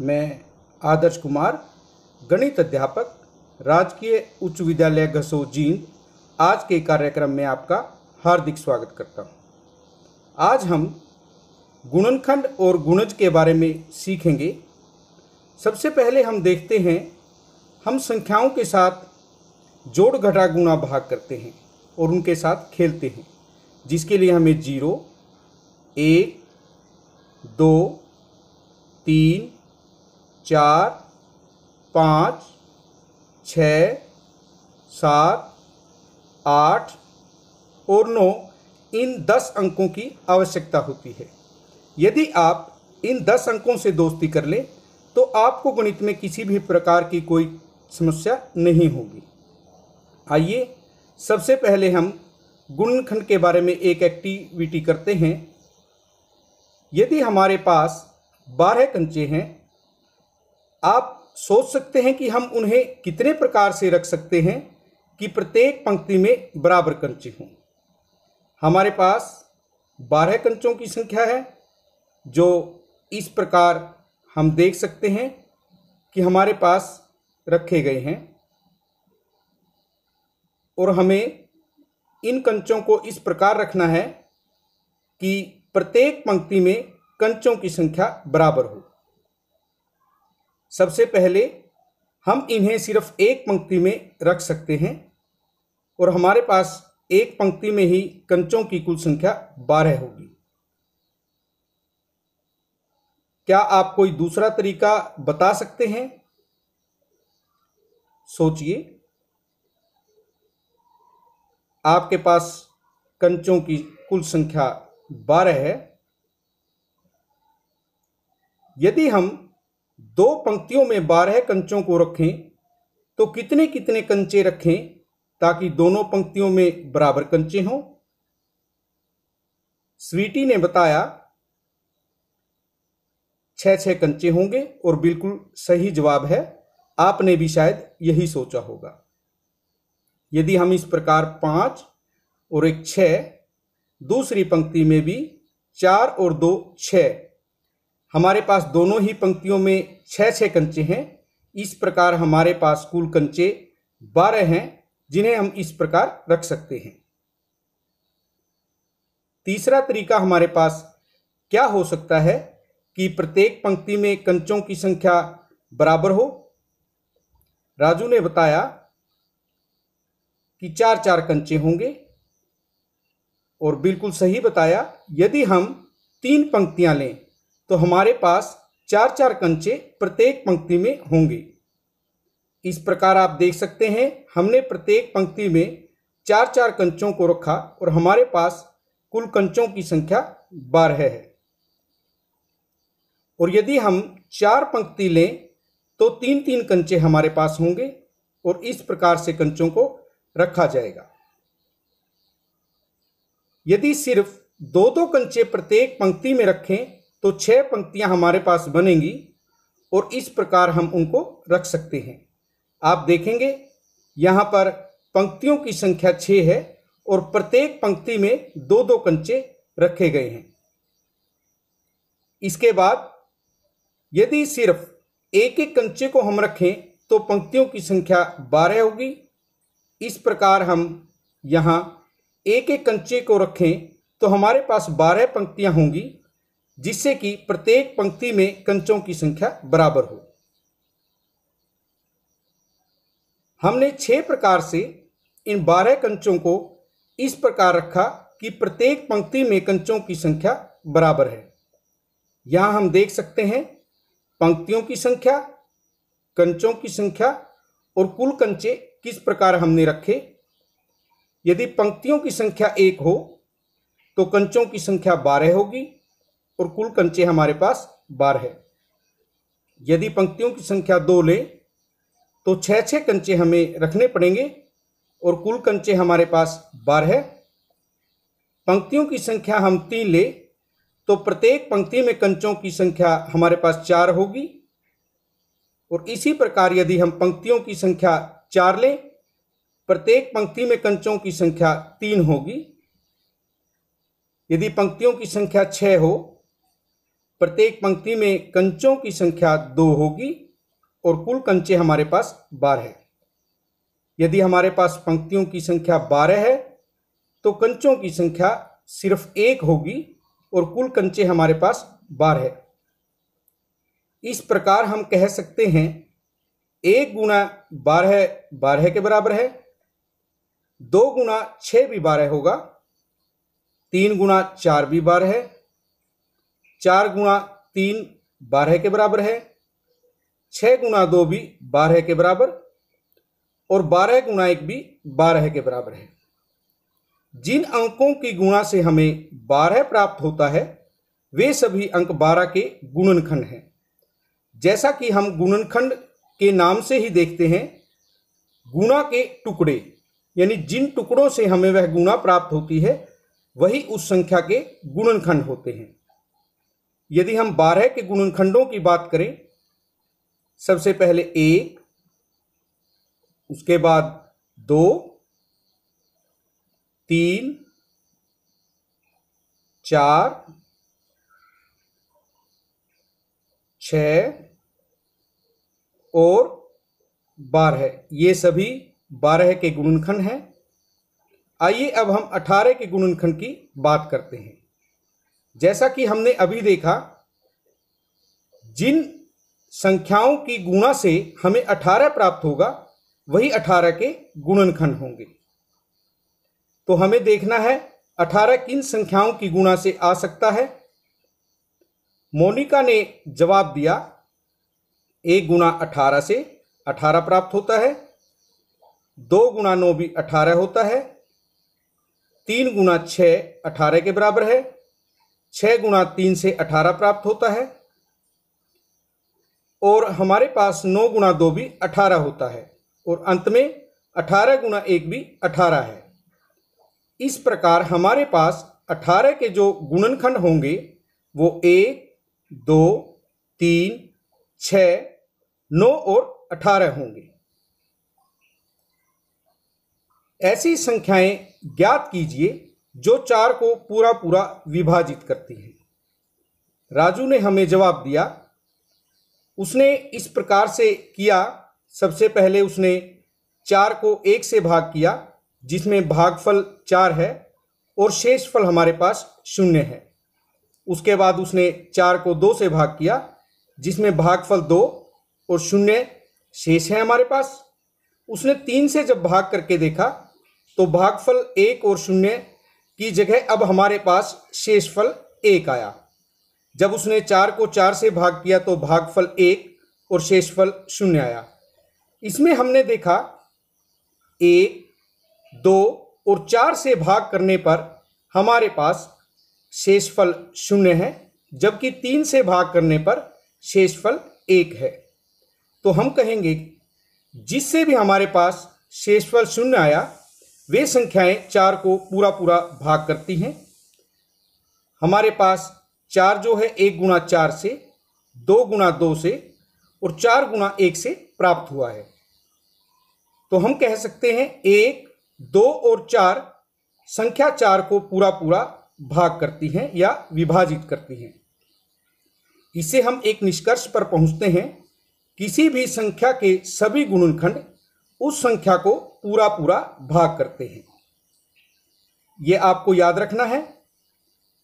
मैं आदर्श कुमार गणित अध्यापक राजकीय उच्च विद्यालय घसो जींद आज के कार्यक्रम में आपका हार्दिक स्वागत करता हूँ आज हम गुणनखंड और गुणज के बारे में सीखेंगे सबसे पहले हम देखते हैं हम संख्याओं के साथ जोड़ घटा गुणा भाग करते हैं और उनके साथ खेलते हैं जिसके लिए हमें जीरो एक दो तीन चार पाँच छ सात आठ और नौ इन दस अंकों की आवश्यकता होती है यदि आप इन दस अंकों से दोस्ती कर लें तो आपको गणित में किसी भी प्रकार की कोई समस्या नहीं होगी आइए सबसे पहले हम गुणनखंड के बारे में एक एक्टिविटी करते हैं यदि हमारे पास बारह कंचे हैं आप सोच सकते हैं कि हम उन्हें कितने प्रकार से रख सकते हैं कि प्रत्येक पंक्ति में बराबर कंचे हों हमारे पास बारह कंचों की संख्या है जो इस प्रकार हम देख सकते हैं कि हमारे पास रखे गए हैं और हमें इन कंचों को इस प्रकार रखना है कि प्रत्येक पंक्ति में कंचों की संख्या बराबर हो सबसे पहले हम इन्हें सिर्फ एक पंक्ति में रख सकते हैं और हमारे पास एक पंक्ति में ही कंचों की कुल संख्या बारह होगी क्या आप कोई दूसरा तरीका बता सकते हैं सोचिए आपके पास कंचों की कुल संख्या बारह है यदि हम दो पंक्तियों में बारह कंचों को रखें तो कितने कितने कंचे रखें ताकि दोनों पंक्तियों में बराबर कंचे हों स्वीटी ने बताया छह छह कंचे होंगे और बिल्कुल सही जवाब है आपने भी शायद यही सोचा होगा यदि हम इस प्रकार पांच और एक छ दूसरी पंक्ति में भी चार और दो छ हमारे पास दोनों ही पंक्तियों में छः छः कंचे हैं इस प्रकार हमारे पास कुल कंचे बारह हैं जिन्हें हम इस प्रकार रख सकते हैं तीसरा तरीका हमारे पास क्या हो सकता है कि प्रत्येक पंक्ति में कंचों की संख्या बराबर हो राजू ने बताया कि चार चार कंचे होंगे और बिल्कुल सही बताया यदि हम तीन पंक्तियां लें तो हमारे पास चार चार कंचे प्रत्येक पंक्ति में होंगे इस प्रकार आप देख सकते हैं हमने प्रत्येक पंक्ति में चार चार कंचों को रखा और हमारे पास कुल कंचों की संख्या बारह है और यदि हम चार पंक्ति लें तो तीन तीन कंचे हमारे पास होंगे और इस प्रकार से कंचों को रखा जाएगा यदि सिर्फ दो दो कंचे प्रत्येक पंक्ति में रखें तो छह पंक्तियां हमारे पास बनेंगी और इस प्रकार हम उनको रख सकते हैं आप देखेंगे यहाँ पर पंक्तियों की संख्या छः है और प्रत्येक पंक्ति में दो दो कंचे रखे गए हैं इसके बाद यदि सिर्फ एक एक कंचे को हम रखें तो पंक्तियों की संख्या बारह होगी इस प्रकार हम यहाँ एक एक कंचे को रखें तो हमारे पास बारह पंक्तियाँ होंगी जिससे कि प्रत्येक पंक्ति में कंचों की संख्या बराबर हो हमने छह प्रकार से इन बारह कंचों को इस प्रकार रखा कि प्रत्येक पंक्ति में कंचों की संख्या बराबर है यहां हम देख सकते हैं पंक्तियों की संख्या कंचों की संख्या और कुल कंचे किस प्रकार हमने रखे यदि पंक्तियों की संख्या एक हो तो कंचों की संख्या बारह होगी और कुल कंचे हमारे पास बार है यदि पंक्तियों की संख्या दो ले तो छः छः कंचे हमें रखने पड़ेंगे और कुल कंचे हमारे पास बार है पंक्तियों की संख्या हम तीन ले तो प्रत्येक पंक्ति में कंचों की संख्या हमारे पास चार होगी और इसी प्रकार यदि हम पंक्तियों की संख्या चार लें प्रत्येक पंक्ति में कंचों की संख्या तीन होगी यदि पंक्तियों की संख्या छः हो प्रत्येक पंक्ति में कंचों की संख्या दो होगी और कुल कंचे हमारे पास बारह यदि हमारे पास पंक्तियों की संख्या बारह है तो कंचों की संख्या सिर्फ एक होगी और कुल कंचे हमारे पास बारह इस प्रकार हम कह सकते हैं एक गुणा बारह बारह के बराबर है दो गुणा छः भी बारह होगा तीन गुणा चार भी बारह है चार गुणा तीन बारह के बराबर है छह गुणा दो भी बारह के बराबर और बारह गुणा एक भी बारह के बराबर है जिन अंकों की गुणा से हमें बारह प्राप्त होता है वे सभी अंक बारह के गुणनखंड हैं जैसा कि हम गुणनखंड के नाम से ही देखते हैं गुणा के टुकड़े यानी जिन टुकड़ों से हमें वह गुणा प्राप्त होती है वही उस संख्या के गुणनखंड होते हैं यदि हम बारह के गुणनखंडों की बात करें सबसे पहले एक उसके बाद दो तीन चार छ और बारह ये सभी बारह के गुणनखंड हैं आइए अब हम अठारह के गुणनखंड की बात करते हैं जैसा कि हमने अभी देखा जिन संख्याओं की गुणा से हमें अठारह प्राप्त होगा वही अठारह के गुणनखंड होंगे तो हमें देखना है अठारह किन संख्याओं की गुणा से आ सकता है मोनिका ने जवाब दिया एक गुणा अठारह से अठारह प्राप्त होता है दो गुणा नौ भी अठारह होता है तीन गुणा छ अठारह के बराबर है छः गुणा तीन से अठारह प्राप्त होता है और हमारे पास नौ गुणा दो भी अठारह होता है और अंत में अठारह गुणा एक भी अठारह है इस प्रकार हमारे पास अठारह के जो गुणनखंड होंगे वो एक दो तीन छ नौ और अठारह होंगे ऐसी संख्याएं ज्ञात कीजिए जो चार को पूरा पूरा विभाजित करती है राजू ने हमें जवाब दिया उसने इस प्रकार से किया सबसे पहले उसने चार को एक से भाग किया जिसमें भागफल चार है और शेषफल हमारे पास शून्य है उसके बाद उसने चार को दो से भाग किया जिसमें भागफल दो और शून्य शेष है हमारे पास उसने तीन से जब भाग करके देखा तो भागफल एक और शून्य की जगह अब हमारे पास शेषफल एक आया जब उसने चार को चार से भाग किया तो भागफल एक और शेषफल शून्य आया इसमें हमने देखा एक दो और चार से भाग करने पर हमारे पास शेषफल शून्य है जबकि तीन से भाग करने पर शेषफल एक है तो हम कहेंगे जिससे भी हमारे पास शेषफल शून्य आया वे संख्याएं चार को पूरा पूरा भाग करती हैं हमारे पास चार जो है एक गुणा चार से दो गुणा दो से और चार गुणा एक से प्राप्त हुआ है तो हम कह सकते हैं एक दो और चार संख्या चार को पूरा पूरा भाग करती हैं या विभाजित करती हैं इसे हम एक निष्कर्ष पर पहुंचते हैं किसी भी संख्या के सभी गुणनखंड उस संख्या को पूरा पूरा भाग करते हैं यह आपको याद रखना है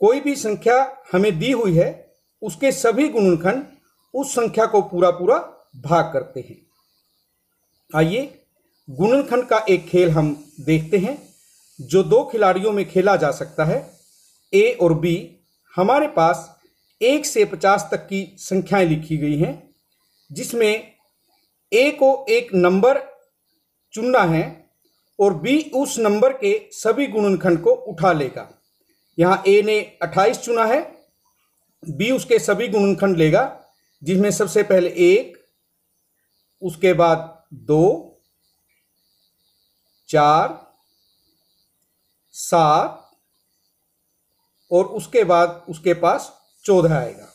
कोई भी संख्या हमें दी हुई है उसके सभी गुणनखंड उस संख्या को पूरा पूरा भाग करते हैं आइए गुणनखंड का एक खेल हम देखते हैं जो दो खिलाड़ियों में खेला जा सकता है ए और बी हमारे पास एक से पचास तक की संख्याएं लिखी गई हैं जिसमें ए को एक नंबर चुनना है और बी उस नंबर के सभी गुणनखंड को उठा लेगा यहाँ ए ने 28 चुना है बी उसके सभी गुणनखंड लेगा जिसमें सबसे पहले एक उसके बाद दो चार सात और उसके बाद उसके पास चौदह आएगा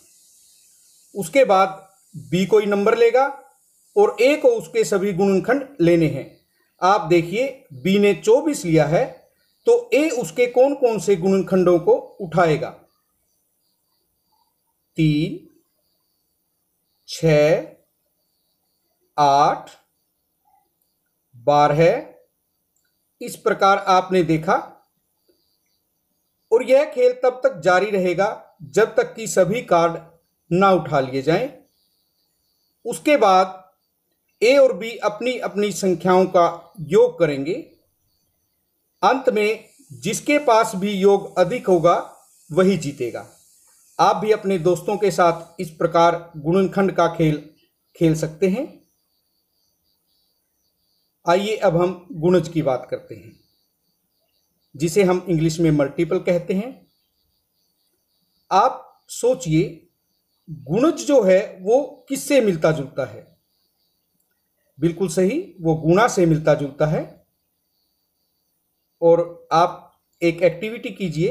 उसके बाद बी कोई नंबर लेगा और ए को उसके सभी गुणनखंड लेने हैं आप देखिए बी ने चौबीस लिया है तो ए उसके कौन कौन से गुणनखंडों को उठाएगा तीन छ आठ बारह इस प्रकार आपने देखा और यह खेल तब तक जारी रहेगा जब तक कि सभी कार्ड ना उठा लिए जाएं उसके बाद ए और बी अपनी अपनी संख्याओं का योग करेंगे अंत में जिसके पास भी योग अधिक होगा वही जीतेगा आप भी अपने दोस्तों के साथ इस प्रकार गुणनखंड का खेल खेल सकते हैं आइए अब हम गुणज की बात करते हैं जिसे हम इंग्लिश में मल्टीपल कहते हैं आप सोचिए गुणज जो है वो किससे मिलता जुलता है बिल्कुल सही वो गुणा से मिलता जुलता है और आप एक एक्टिविटी कीजिए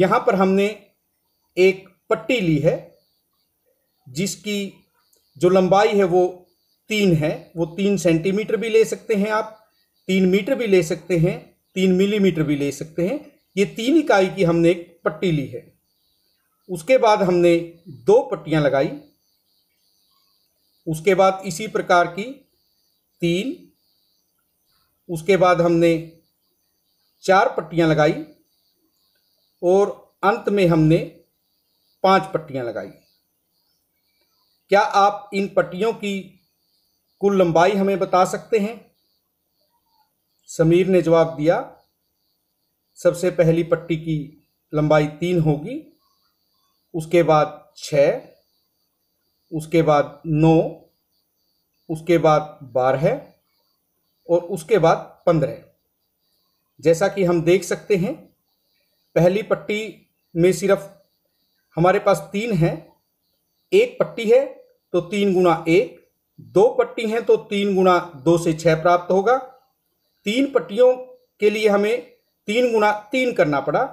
यहाँ पर हमने एक पट्टी ली है जिसकी जो लंबाई है वो तीन है वो तीन सेंटीमीटर भी ले सकते हैं आप तीन मीटर भी ले सकते हैं तीन मिलीमीटर भी ले सकते हैं ये तीन इकाई की हमने एक पट्टी ली है उसके बाद हमने दो पट्टियाँ लगाई उसके बाद इसी प्रकार की तीन उसके बाद हमने चार पट्टियां लगाई और अंत में हमने पांच पट्टियां लगाई क्या आप इन पट्टियों की कुल लंबाई हमें बता सकते हैं समीर ने जवाब दिया सबसे पहली पट्टी की लंबाई तीन होगी उसके बाद छ उसके बाद नौ उसके बाद बारह और उसके बाद पंद्रह जैसा कि हम देख सकते हैं पहली पट्टी में सिर्फ हमारे पास तीन है एक पट्टी है तो तीन गुना एक दो पट्टी हैं तो तीन गुणा दो से छः प्राप्त होगा तीन पट्टियों के लिए हमें तीन गुणा तीन करना पड़ा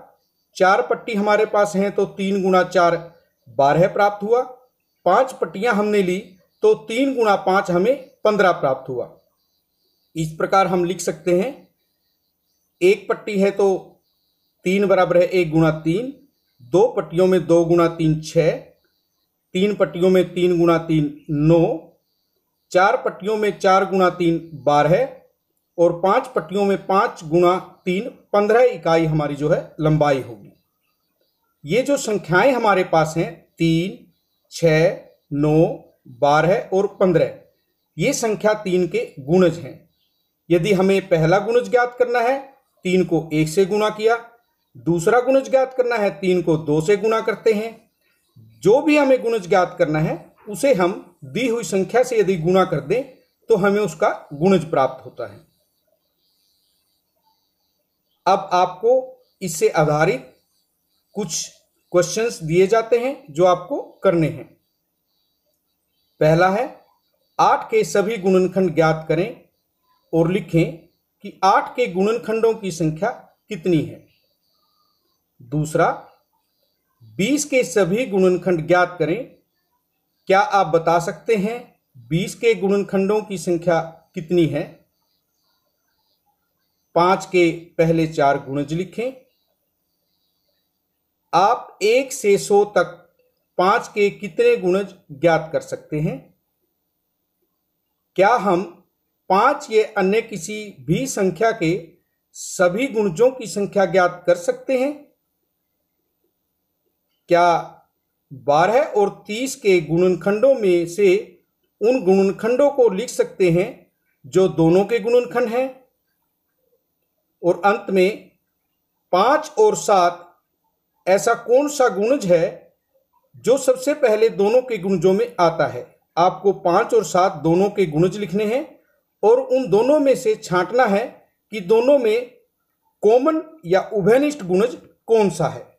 चार पट्टी हमारे पास हैं तो तीन गुणा चार बारह प्राप्त हुआ पांच पट्टियां हमने ली तो तीन गुणा पांच हमें पंद्रह प्राप्त हुआ इस प्रकार हम लिख सकते हैं एक पट्टी है तो तीन बराबर है एक गुणा तीन दो पट्टियों में दो गुणा तीन छः तीन पट्टियों में तीन गुणा तीन नौ चार पट्टियों में चार गुणा तीन बारह और पांच पट्टियों में पांच गुणा तीन पंद्रह इकाई हमारी जो है लंबाई होगी ये जो संख्याएं हमारे पास हैं तीन छ नौ बारह और पंद्रह ये संख्या तीन के गुणज हैं यदि हमें पहला गुणज ज्ञात करना है तीन को एक से गुणा किया दूसरा गुणज ज्ञात करना है तीन को दो से गुणा करते हैं जो भी हमें गुणज ज्ञात करना है उसे हम दी हुई संख्या से यदि गुणा कर दें तो हमें उसका गुणज प्राप्त होता है अब आपको इससे आधारित कुछ क्वेश्चंस दिए जाते हैं जो आपको करने हैं पहला है आठ के सभी गुणनखंड ज्ञात करें और लिखें कि आठ के गुणनखंडों की संख्या कितनी है दूसरा बीस के सभी गुणनखंड ज्ञात करें क्या आप बता सकते हैं बीस के गुणनखंडों की संख्या कितनी है पांच के पहले चार गुणज लिखें आप एक से सौ तक पांच के कितने गुणज ज्ञात कर सकते हैं क्या हम पांच या अन्य किसी भी संख्या के सभी गुणजों की संख्या ज्ञात कर सकते हैं क्या बारह और तीस के गुणनखंडों में से उन गुणनखंडों को लिख सकते हैं जो दोनों के गुणनखंड हैं और अंत में पांच और सात ऐसा कौन सा गुणज है जो सबसे पहले दोनों के गुणजों में आता है आपको पांच और सात दोनों के गुणज लिखने हैं और उन दोनों में से छांटना है कि दोनों में कॉमन या उभयनिष्ठ गुणज कौन सा है